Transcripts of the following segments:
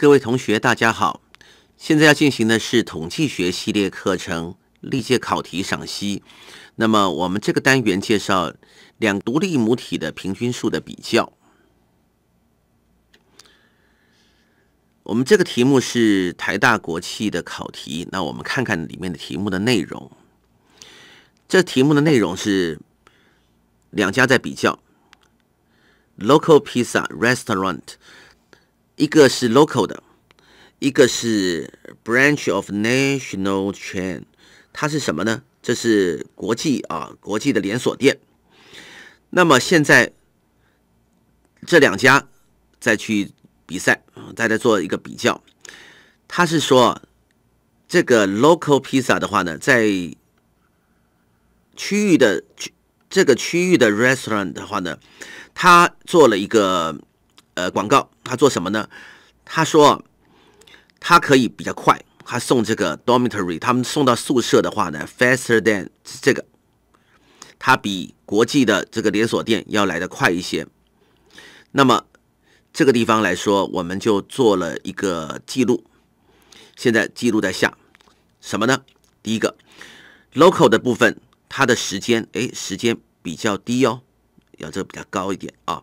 各位同学，大家好！现在要进行的是统计学系列课程历届考题赏析。那么，我们这个单元介绍两独立母体的平均数的比较。我们这个题目是台大国企的考题，那我们看看里面的题目的内容。这题目的内容是两家在比较，local pizza restaurant。一个是 local 的，一个是 branch of national chain，它是什么呢？这是国际啊，国际的连锁店。那么现在这两家再去比赛，大家做一个比较。他是说，这个 local pizza 的话呢，在区域的这个区域的 restaurant 的话呢，他做了一个。呃，广告他做什么呢？他说他可以比较快，他送这个 dormitory，他们送到宿舍的话呢，faster than 这个，它比国际的这个连锁店要来的快一些。那么这个地方来说，我们就做了一个记录，现在记录在下什么呢？第一个 local 的部分，它的时间哎，时间比较低哦，要这个比较高一点啊。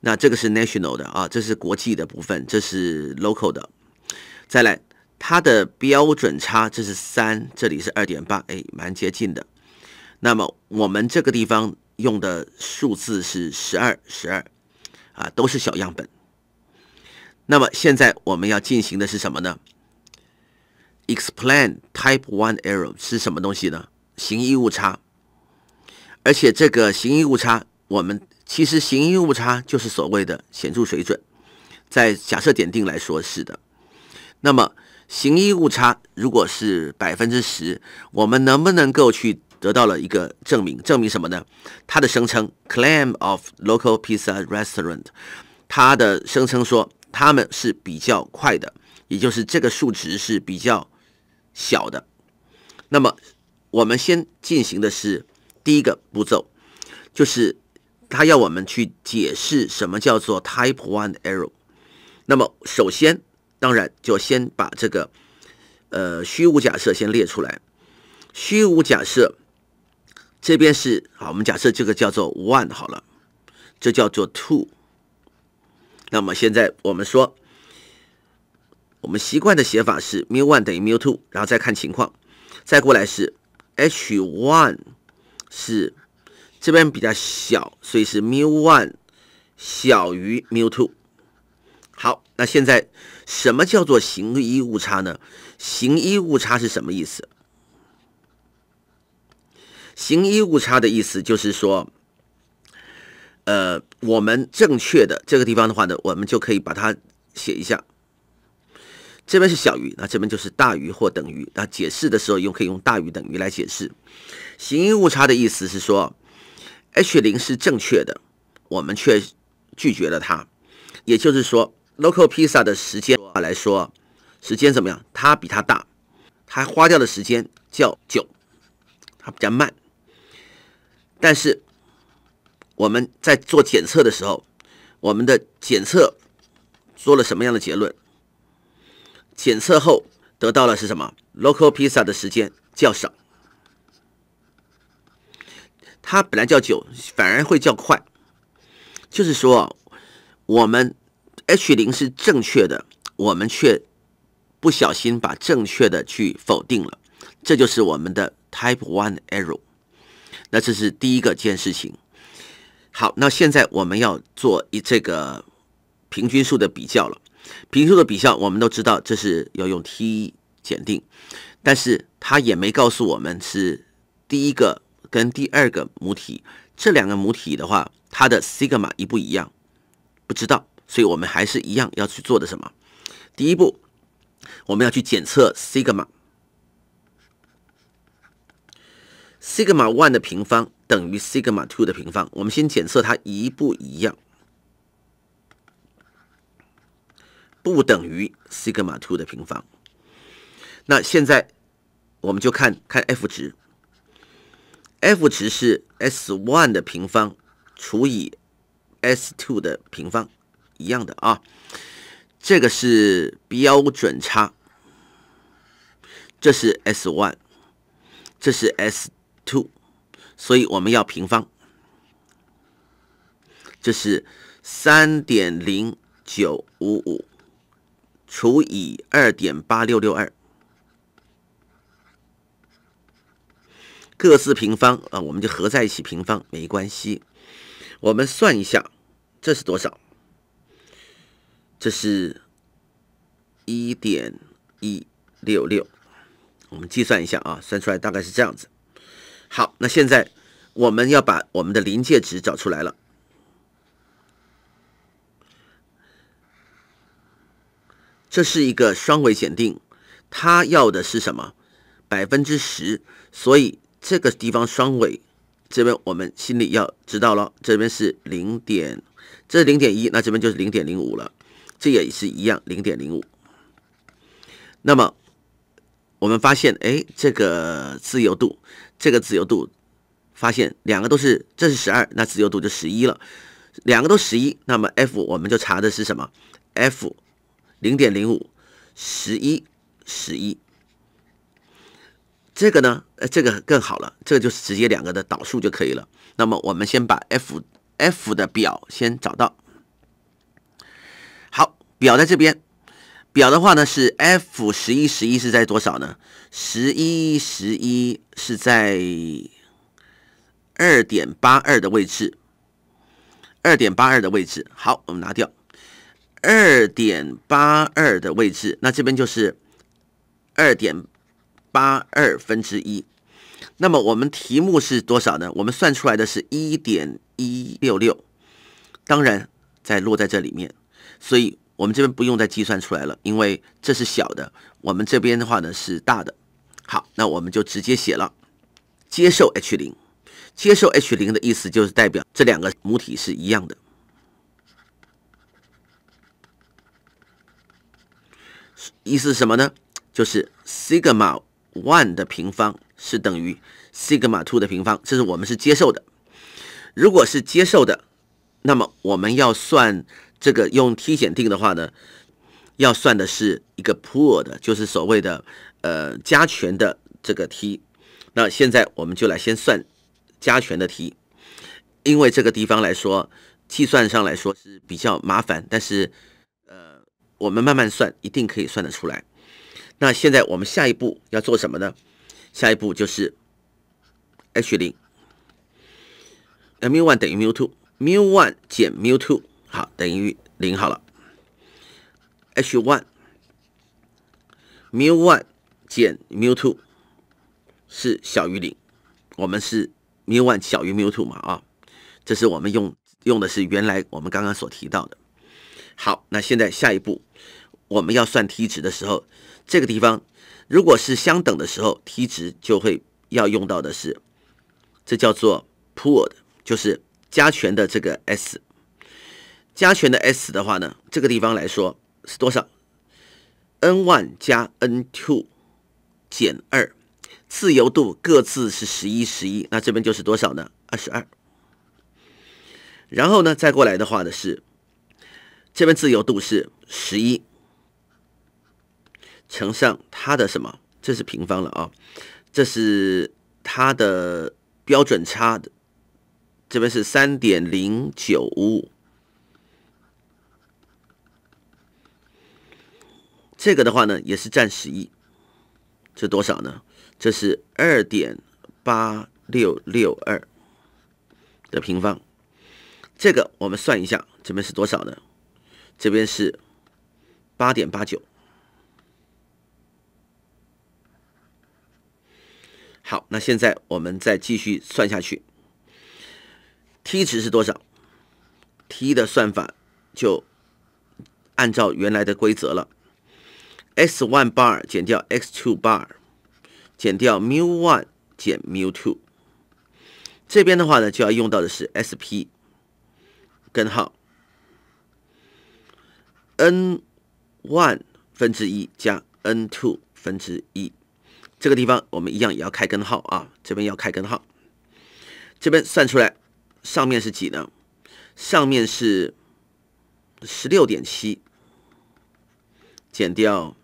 那这个是 national 的啊，这是国际的部分，这是 local 的。再来，它的标准差这是三，这里是二点八，哎，蛮接近的。那么我们这个地方用的数字是十二十二啊，都是小样本。那么现在我们要进行的是什么呢？explain type one error 是什么东西呢？形意误差，而且这个形意误差我们。其实行医误差就是所谓的显著水准，在假设点定来说是的。那么行医误差如果是百分之十，我们能不能够去得到了一个证明？证明什么呢？他的声称 （claim of local pizza restaurant），他的声称说他们是比较快的，也就是这个数值是比较小的。那么我们先进行的是第一个步骤，就是。他要我们去解释什么叫做 Type One Error。那么首先，当然就先把这个呃虚无假设先列出来。虚无假设这边是好，我们假设这个叫做 One 好了，这叫做 Two。那么现在我们说，我们习惯的写法是 Mu One 等于 Mu Two，然后再看情况。再过来是 H One 是。这边比较小，所以是 mu one 小于 mu two。好，那现在什么叫做行一误差呢？行一误差是什么意思？行一误差的意思就是说，呃，我们正确的这个地方的话呢，我们就可以把它写一下。这边是小于，那这边就是大于或等于。那解释的时候用可以用大于等于来解释。行一误差的意思是说。H 零是正确的，我们却拒绝了它。也就是说，Local Pizza 的时间来说，时间怎么样？它比它大，它花掉的时间较久，它比较慢。但是我们在做检测的时候，我们的检测做了什么样的结论？检测后得到了是什么？Local Pizza 的时间较少。它本来叫九，反而会叫快。就是说，我们 H 零是正确的，我们却不小心把正确的去否定了，这就是我们的 Type One Error。那这是第一个件事情。好，那现在我们要做一这个平均数的比较了。平均数的比较，我们都知道这是要用 T 检定，但是他也没告诉我们是第一个。跟第二个母体，这两个母体的话，它的西格玛一不一样？不知道，所以我们还是一样要去做的什么？第一步，我们要去检测西格玛，西格玛 one 的平方等于西格玛 two 的平方，我们先检测它一不一样，不等于西格玛 two 的平方。那现在我们就看看 F 值。F 值是 s one 的平方除以 s two 的平方，一样的啊。这个是标准差，这是 s one，这是 s two，所以我们要平方，这是三点零九五五除以二点八六六二。各自平方啊，我们就合在一起平方没关系。我们算一下，这是多少？这是一点一六六。我们计算一下啊，算出来大概是这样子。好，那现在我们要把我们的临界值找出来了。这是一个双尾检定，它要的是什么？百分之十，所以。这个地方双尾，这边我们心里要知道了，这边是零点，这是零点一，那这边就是零点零五了。这也是一样，零点零五。那么我们发现，哎，这个自由度，这个自由度，发现两个都是，这是十二，那自由度就十一了。两个都十一，那么 F 我们就查的是什么？F 零点零五，十一，十一。这个呢，呃，这个更好了，这个就是直接两个的导数就可以了。那么我们先把 f f 的表先找到，好，表在这边。表的话呢是 f 十一十一是在多少呢？十一十一是在二点八二的位置，二点八二的位置。好，我们拿掉二点八二的位置，那这边就是二点。八二分之一，那么我们题目是多少呢？我们算出来的是一点一六六，当然在落在这里面，所以我们这边不用再计算出来了，因为这是小的，我们这边的话呢是大的。好，那我们就直接写了，接受 H 零，接受 H 零的意思就是代表这两个母体是一样的，意思是什么呢？就是 sigma one 的平方是等于西格玛 two 的平方，这是我们是接受的。如果是接受的，那么我们要算这个用 t 检定的话呢，要算的是一个 p o o r 的，就是所谓的呃加权的这个 t。那现在我们就来先算加权的 t，因为这个地方来说计算上来说是比较麻烦，但是呃我们慢慢算一定可以算得出来。那现在我们下一步要做什么呢？下一步就是 H 零，mu one 等于 mu two，mu one 减 mu two 好等于零好了。H one，mu one 减 mu two 是小于零，我们是 mu one 小于 mu two 嘛啊？这是我们用用的是原来我们刚刚所提到的。好，那现在下一步。我们要算 t 值的时候，这个地方如果是相等的时候，t 值就会要用到的是，这叫做 pooled，就是加权的这个 s。加权的 s 的话呢，这个地方来说是多少？n one 加 n two 减二，自由度各自是十一、十一，那这边就是多少呢？二十二。然后呢，再过来的话呢是，这边自由度是十一。乘上它的什么？这是平方了啊，这是它的标准差的，这边是三点零九五五。这个的话呢，也是占十一，这是多少呢？这是二点八六六二的平方，这个我们算一下，这边是多少呢？这边是八点八九。好，那现在我们再继续算下去，t 值是多少？t 的算法就按照原来的规则了，x one bar 减掉 x two bar，减掉 mu one 减 mu two。这边的话呢，就要用到的是 s p 根号 n one 分之一加 n two 分之一。这个地方我们一样也要开根号啊，这边要开根号，这边算出来上面是几呢？上面是十六点七减掉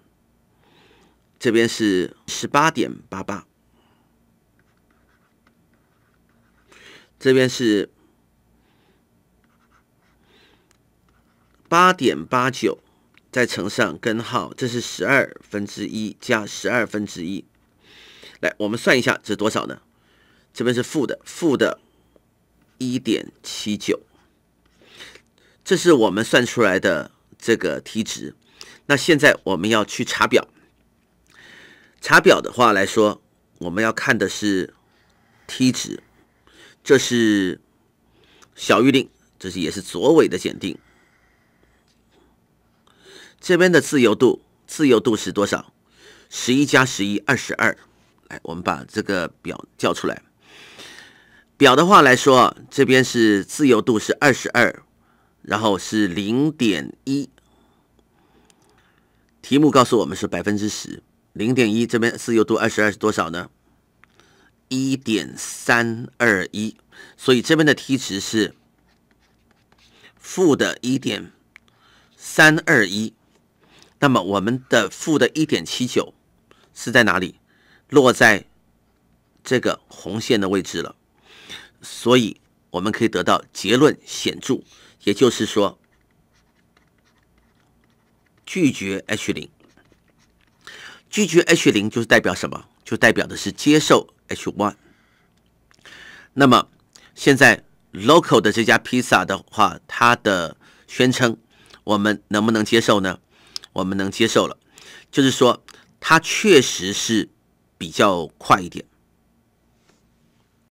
这边是十八点八八，这边是八点八九，再乘上根号，这是十二分之一加十二分之一。来，我们算一下这是多少呢？这边是负的，负的，一点七九，这是我们算出来的这个 t 值。那现在我们要去查表，查表的话来说，我们要看的是 t 值，这是小于零，这是也是左尾的检定。这边的自由度，自由度是多少？十一加十一，二十二。我们把这个表叫出来。表的话来说，这边是自由度是二十二，然后是零点一。题目告诉我们是百分之十，零点一这边自由度二十二是多少呢？一点三二一，所以这边的 t 值是负的一点三二一。那么我们的负的一点七九是在哪里？落在这个红线的位置了，所以我们可以得到结论显著，也就是说拒绝 H 零，拒绝 H 零就是代表什么？就代表的是接受 H one。那么现在 local 的这家披萨的话，它的宣称我们能不能接受呢？我们能接受了，就是说它确实是。比较快一点。